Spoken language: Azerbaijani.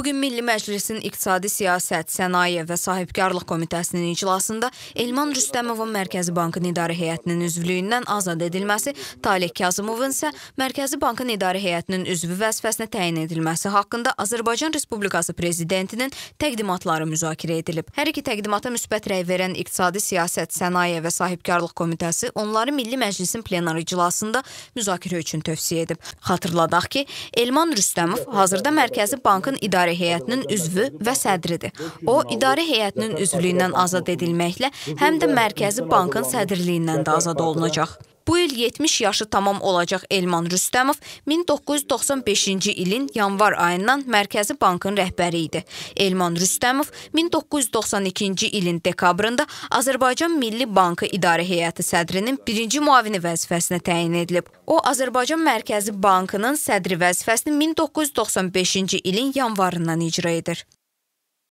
Bu gün Milli Məclisin İqtisadi Siyasət, Sənaye və Sahibkarlıq Komitəsinin iclasında Elman Rüstəmovun Mərkəzi Bankın İdarə Heyətinin üzvlüyündən azad edilməsi, Taleh Kazımovun isə Mərkəzi Bankın İdarə Heyətinin üzvü vəzifəsinə təyin edilməsi haqqında Azərbaycan Respublikası prezidentinin təqdimatları müzakirə edilib. Hər iki təqdimata müsbət rəy verən İqtisadi Siyasət, Sənaye və Sahibkarlıq Komitəsi onları Milli Məclisin plenar iclasında müzakirə üçün tövsiyə edib. Xatırladaq ki, Elman Rüstəmov hazırda Mərkəzi Bankın İdarə İdarə Heyətinin üzvü və sədridir. O, İdarə Heyətinin üzvlüyündən azad edilməklə həm də Mərkəzi Bankın sədrliyindən də azad olunacaq. Bu il 70 yaşı tamam olacaq Elman Rüstəmov 1995-ci ilin yanvar ayından Mərkəzi Bankın rəhbəri idi. Elman Rüstəmov 1992-ci ilin dekabrında Azərbaycan Milli Bankı İdarə Heyəti sədrinin birinci müavini vəzifəsinə təyin edilib. O, Azərbaycan Mərkəzi Bankının sədri vəzifəsini 1995-ci ilin yanvarından icra edir.